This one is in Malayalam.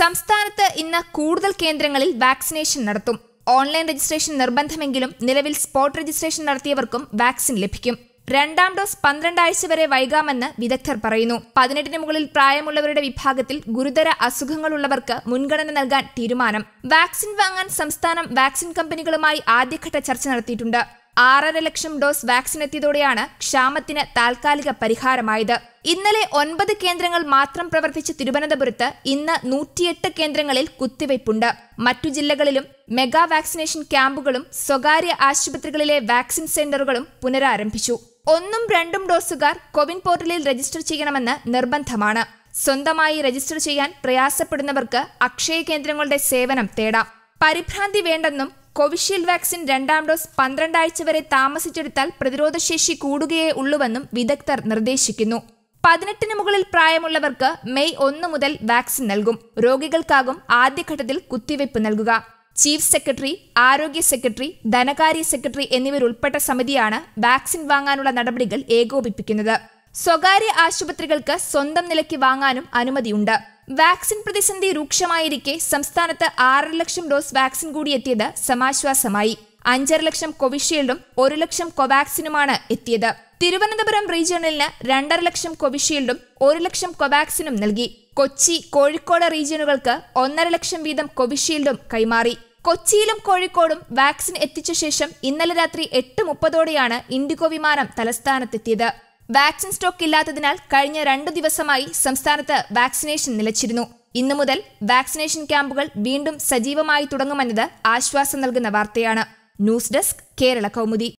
സംസ്ഥാനത്ത് ഇന്ന് കൂടുതൽ കേന്ദ്രങ്ങളിൽ വാക്സിനേഷൻ നടത്തും ഓൺലൈൻ രജിസ്ട്രേഷൻ നിർബന്ധമെങ്കിലും നിലവിൽ സ്പോട്ട് രജിസ്ട്രേഷൻ നടത്തിയവർക്കും വാക്സിൻ ലഭിക്കും രണ്ടാം ഡോസ് പന്ത്രണ്ടാഴ്ച വരെ വൈകാമെന്ന് വിദഗ്ധർ പറയുന്നു പതിനെട്ടിന് മുകളിൽ പ്രായമുള്ളവരുടെ വിഭാഗത്തിൽ ഗുരുതര അസുഖങ്ങളുള്ളവർക്ക് മുൻഗണന നൽകാൻ തീരുമാനം വാക്സിൻ വാങ്ങാൻ സംസ്ഥാനം വാക്സിൻ കമ്പനികളുമായി ആദ്യഘട്ട ചർച്ച നടത്തിയിട്ടുണ്ട് ആറര ലക്ഷം ഡോസ് വാക്സിൻ എത്തിയതോടെയാണ് ക്ഷാമത്തിന് താൽക്കാലിക പരിഹാരമായത് ഇന്നലെ ഒൻപത് കേന്ദ്രങ്ങൾ മാത്രം പ്രവർത്തിച്ച തിരുവനന്തപുരത്ത് ഇന്ന് നൂറ്റിയെട്ട് കേന്ദ്രങ്ങളിൽ കുത്തിവയ്പുണ്ട് മറ്റു ജില്ലകളിലും മെഗാ വാക്സിനേഷൻ ക്യാമ്പുകളും സ്വകാര്യ ആശുപത്രികളിലെ വാക്സിൻ സെന്ററുകളും പുനരാരംഭിച്ചു ഒന്നും രണ്ടും ഡോസുകാർ കോവിൻ പോർട്ടലിൽ രജിസ്റ്റർ ചെയ്യണമെന്ന് നിർബന്ധമാണ് സ്വന്തമായി രജിസ്റ്റർ ചെയ്യാൻ പ്രയാസപ്പെടുന്നവർക്ക് അക്ഷയ കേന്ദ്രങ്ങളുടെ സേവനം തേടാം പരിഭ്രാന്തി വേണ്ടെന്നും കോവിഷീൽഡ് വാക്സിൻ രണ്ടാം ഡോസ് പന്ത്രണ്ടാഴ്ച വരെ താമസിച്ചെടുത്താൽ പ്രതിരോധശേഷി കൂടുകയേ ഉള്ളൂവെന്നും വിദഗ്ധർ നിർദ്ദേശിക്കുന്നു പതിനെട്ടിന് മുകളിൽ പ്രായമുള്ളവർക്ക് മെയ് ഒന്ന് മുതൽ വാക്സിൻ നൽകും രോഗികൾക്കാകും ആദ്യഘട്ടത്തിൽ കുത്തിവയ്പ് നൽകുക ചീഫ് സെക്രട്ടറി ആരോഗ്യ സെക്രട്ടറി ധനകാര്യ സെക്രട്ടറി എന്നിവരുൾപ്പെട്ട സമിതിയാണ് വാക്സിൻ വാങ്ങാനുള്ള നടപടികൾ ഏകോപിപ്പിക്കുന്നത് സ്വകാര്യ ആശുപത്രികൾക്ക് സ്വന്തം നിലയ്ക്ക് വാങ്ങാനും അനുമതിയുണ്ട് വാക്സിൻ പ്രതിസന്ധി രൂക്ഷമായിരിക്കെ സംസ്ഥാനത്ത് ആറര ലക്ഷം ഡോസ് വാക്സിൻ കൂടി എത്തിയത് സമാശ്വാസമായി അഞ്ചര ലക്ഷം കോവിഷീൽഡും ഒരു ലക്ഷം കോവാക്സിനുമാണ് എത്തിയത് തിരുവനന്തപുരം റീജിയണലിന് രണ്ടര ലക്ഷം കോവിഷീൽഡും ഒരു ലക്ഷം കോവാക്സിനും നൽകി കൊച്ചി കോഴിക്കോട് റീജിയനുകൾക്ക് ഒന്നര ലക്ഷം വീതം കോവിഷീൽഡും കൈമാറി കൊച്ചിയിലും കോഴിക്കോടും വാക്സിൻ എത്തിച്ച ശേഷം ഇന്നലെ രാത്രി എട്ട് മുപ്പതോടെയാണ് ഇൻഡിഗോ വിമാനം തലസ്ഥാനത്തെത്തിയത് വാക്സിൻ സ്റ്റോക്ക് ഇല്ലാത്തതിനാൽ കഴിഞ്ഞ രണ്ടു ദിവസമായി സംസ്ഥാനത്ത് വാക്സിനേഷൻ നിലച്ചിരുന്നു ഇന്നു മുതൽ വാക്സിനേഷൻ ക്യാമ്പുകൾ വീണ്ടും സജീവമായി തുടങ്ങുമെന്നത് ആശ്വാസം നൽകുന്ന വാർത്തയാണ് ന്യൂസ് ഡെസ്ക് കേരള കൗമുദി